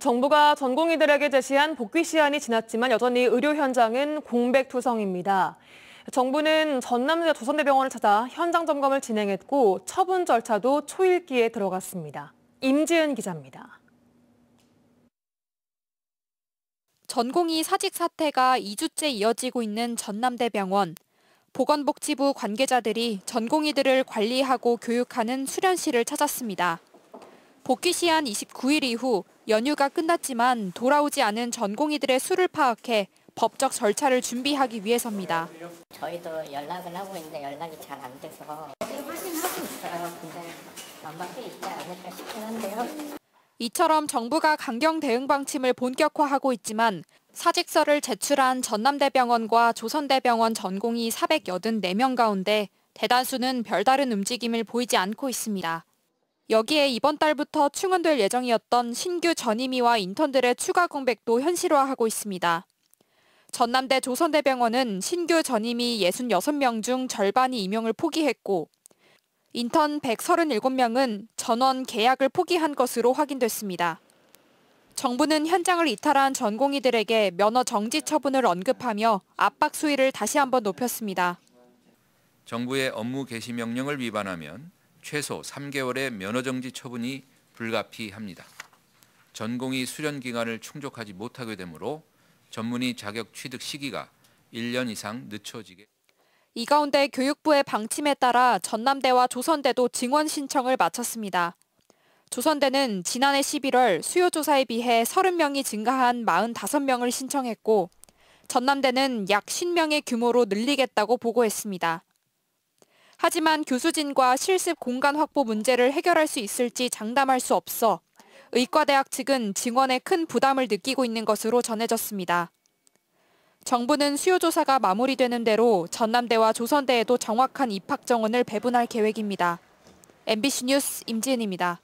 정부가 전공의들에게 제시한 복귀 시한이 지났지만 여전히 의료 현장은 공백투성입니다. 정부는 전남대 조선대병원을 찾아 현장 점검을 진행했고 처분 절차도 초일기에 들어갔습니다. 임지은 기자입니다. 전공의 사직 사태가 2주째 이어지고 있는 전남대병원. 보건복지부 관계자들이 전공의들을 관리하고 교육하는 수련실을 찾았습니다. 복귀 시한 29일 이후 연휴가 끝났지만 돌아오지 않은 전공의들의 수를 파악해 법적 절차를 준비하기 위해서입니다. 저희도 연락을 하고 있는데 연락이 잘안 돼서 어, 이처럼 정부가 강경 대응 방침을 본격화하고 있지만 사직서를 제출한 전남대병원과 조선대병원 전공의 484명 가운데 대다수는 별다른 움직임을 보이지 않고 있습니다. 여기에 이번 달부터 충원될 예정이었던 신규 전임의와 인턴들의 추가 공백도 현실화하고 있습니다. 전남대 조선대병원은 신규 전임의 66명 중 절반이 임용을 포기했고 인턴 137명은 전원 계약을 포기한 것으로 확인됐습니다. 정부는 현장을 이탈한 전공의들에게 면허 정지 처분을 언급하며 압박 수위를 다시 한번 높였습니다. 정부의 업무 개시 명령을 위반하면 최소 3개월의 면허정지 처분이 불가피합니다. 전공이 수련 기간을 충족하지 못하게 되므로 전문의 자격 취득 시기가 1년 이상 늦춰지게 이 가운데 교육부의 방침에 따라 전남대와 조선대도 증원 신청을 마쳤습니다. 조선대는 지난해 11월 수요 조사에 비해 30명이 증가한 45명을 신청했고 전남대는 약 10명의 규모로 늘리겠다고 보고했습니다. 하지만 교수진과 실습 공간 확보 문제를 해결할 수 있을지 장담할 수 없어 의과대학 측은 증원에 큰 부담을 느끼고 있는 것으로 전해졌습니다. 정부는 수요조사가 마무리되는 대로 전남대와 조선대에도 정확한 입학 정원을 배분할 계획입니다. MBC 뉴스 임지은입니다.